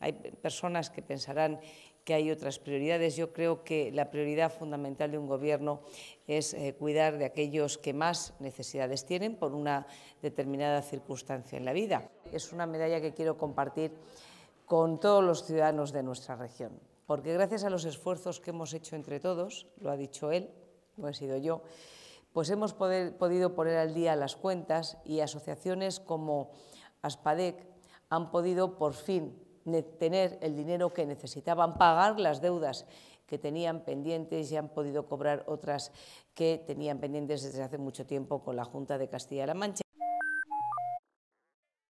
Hay personas que pensarán que hay otras prioridades. Yo creo que la prioridad fundamental de un gobierno es eh, cuidar de aquellos que más necesidades tienen por una determinada circunstancia en la vida. Es una medalla que quiero compartir con todos los ciudadanos de nuestra región, porque gracias a los esfuerzos que hemos hecho entre todos, lo ha dicho él, lo he sido yo, pues hemos podido poner al día las cuentas y asociaciones como ASPADEC han podido por fin tener el dinero que necesitaban, pagar las deudas que tenían pendientes y han podido cobrar otras que tenían pendientes desde hace mucho tiempo con la Junta de Castilla-La Mancha.